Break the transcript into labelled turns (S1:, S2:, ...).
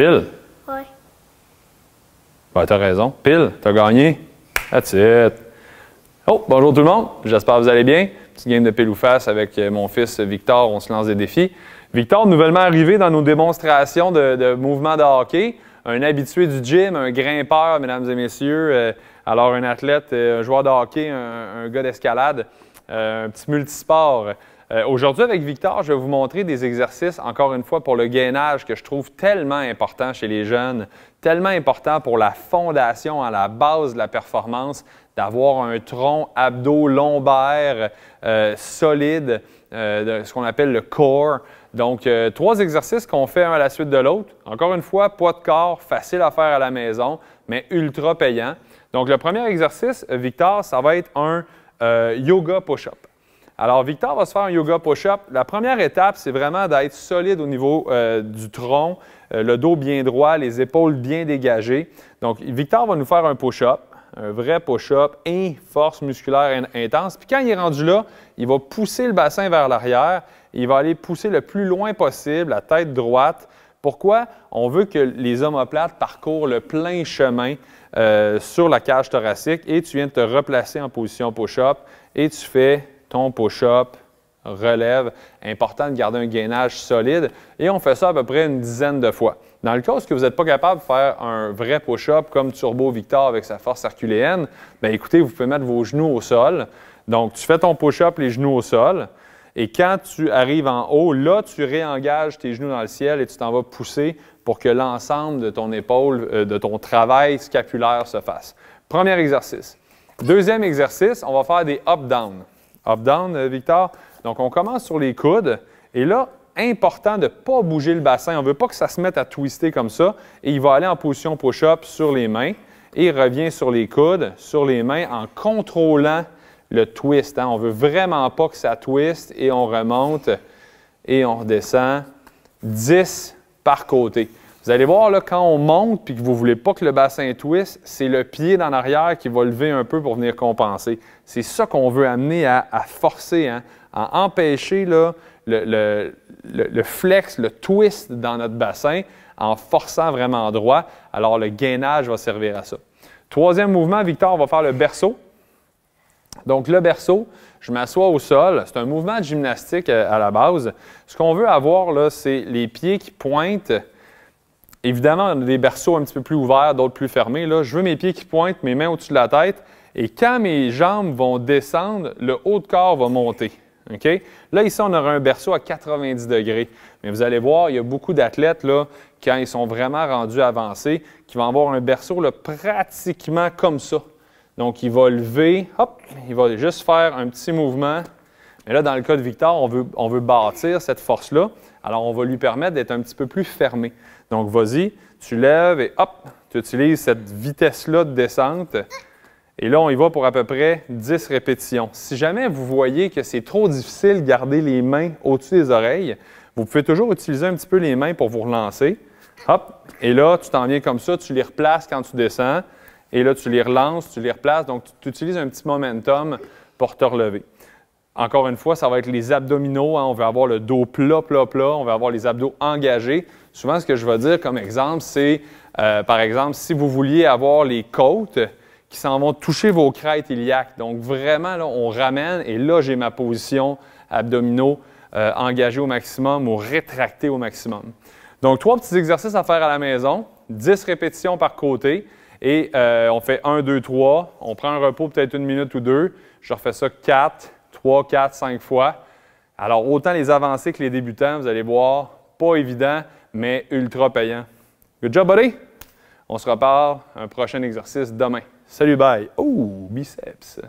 S1: Pile? Oui. Ben, t'as raison. Pile, t'as gagné. That's it. Oh, bonjour tout le monde. J'espère que vous allez bien. Petite game de pile ou face avec euh, mon fils Victor. On se lance des défis. Victor, nouvellement arrivé dans nos démonstrations de, mouvements de hockey, un habitué du gym, un grimpeur, mesdames et messieurs, euh, alors un athlète, euh, un joueur de hockey, un, gars d'escalade, un petit multisport. Euh, aujourd'hui, avec Victor, je vais vous montrer des exercices, encore une fois, pour le gainage que je trouve tellement important chez les jeunes, tellement important pour la fondation, à la base de la performance, d'avoir un tronc abdo-lombaire euh, solide, euh, de ce qu'on appelle le core. Donc, trois exercices qu'on fait un à la suite de l'autre. Encore une fois, poids de corps, facile à faire à la maison, mais ultra payant. Donc, le premier exercice, Victor, ça va être un yoga push-up. Alors, Victor va se faire un yoga push-up. La première étape, c'est vraiment d'être solide au niveau euh, du tronc, euh, le dos bien droit, les épaules bien dégagées. Donc, Victor va nous faire un push-up, un vrai push-up, et force musculaire intense. Puis quand il est rendu là, il va pousser le bassin vers l'arrière. Il va aller pousser le plus loin possible, la tête droite. Pourquoi? On veut que les omoplates parcourent le plein chemin euh, sur la cage thoracique et tu viens de te replacer en position push-up et tu fais ton push-up, relève. Important de garder un gainage solide. Et on fait ça à peu près une dizaine de fois. Dans le cas où vous n'êtes pas capable de faire un vrai push-up comme Turbo Victor avec sa force herculéenne, bien écoutez, vous pouvez mettre vos genoux au sol. Donc, tu fais ton push-up, les genoux au sol. Et quand tu arrives en haut, là, tu réengages tes genoux dans le ciel et tu t'en vas pousser pour que l'ensemble de ton épaule, euh, de ton travail scapulaire se fasse. Premier exercice. Deuxième exercice, on va faire des up-down. Up-down, euh, Victor. Donc, on commence sur les coudes. Et là, important de ne pas bouger le bassin. On ne veut pas que ça se mette à twister comme ça. Et il va aller en position push-up sur les mains. Et il revient sur les coudes, sur les mains, en contrôlant le twist. Hein. On ne veut vraiment pas que ça twiste. Et on remonte et on redescend. 10 par côté. Vous allez voir, là, quand on monte puis que vous ne voulez pas que le bassin twist, c'est le pied dans arrière qui va lever un peu pour venir compenser. C'est ça qu'on veut amener à, forcer, hein, à empêcher le, flex, le twist dans notre bassin en forçant vraiment droit. Alors, le gainage va servir à ça. Troisième mouvement, Victor va faire le berceau. Donc, le berceau, je m'assois au sol. C'est un mouvement de gymnastique euh, à la base. Ce qu'on veut avoir, là, c'est les pieds qui pointent Évidemment, on a des berceaux un petit peu plus ouverts, d'autres plus fermés. je veux mes pieds qui pointent, mes mains au-dessus de la tête. Et quand mes jambes vont descendre, le haut de corps va monter. Là, ici, on aura un berceau à 90 degrés. Mais vous allez voir, il y a beaucoup d'athlètes, là, quand ils sont vraiment rendus avancés, qui vont avoir un berceau pratiquement comme ça. Donc, il va lever, hop, il va juste faire un petit mouvement. Mais là, dans le cas de Victor, on veut, on veut bâtir cette force-là. Alors, on va lui permettre d'être un petit peu plus fermé. Donc, vas-y, tu lèves et hop, tu utilises cette vitesse-là de descente. Et là, on y va pour à peu près 10 répétitions. Si jamais vous voyez que c'est trop difficile de garder les mains au-dessus des oreilles, vous pouvez toujours utiliser un petit peu les mains pour vous relancer. Hop, et là, tu t'en viens comme ça, tu les replaces quand tu descends, et là, tu les relances, tu les replaces. Donc, tu utilises un petit momentum pour te relever. Encore une fois, ça va être les abdominaux. Hein. on va avoir le dos plat, plat, plat. On va avoir les abdos engagés. Souvent, ce que je vais dire comme exemple, c'est, euh, par exemple, si vous vouliez avoir les côtes qui s'en vont toucher vos crêtes iliaques. Donc, vraiment, là, on ramène et là, j'ai ma position abdominaux euh, engagée au maximum ou rétractée au maximum. Donc, trois petits exercices à faire à la maison, 10 répétitions par côté et euh, on fait 1, 2, 3. On prend un repos peut-être une minute ou deux. Je refais ça quatre. Trois, 4, 5 fois. Alors, autant les avancés que les débutants, vous allez voir, pas évident, mais ultra payant. Good job, buddy! On se repart un prochain exercice demain. Salut, bye! Oh, biceps!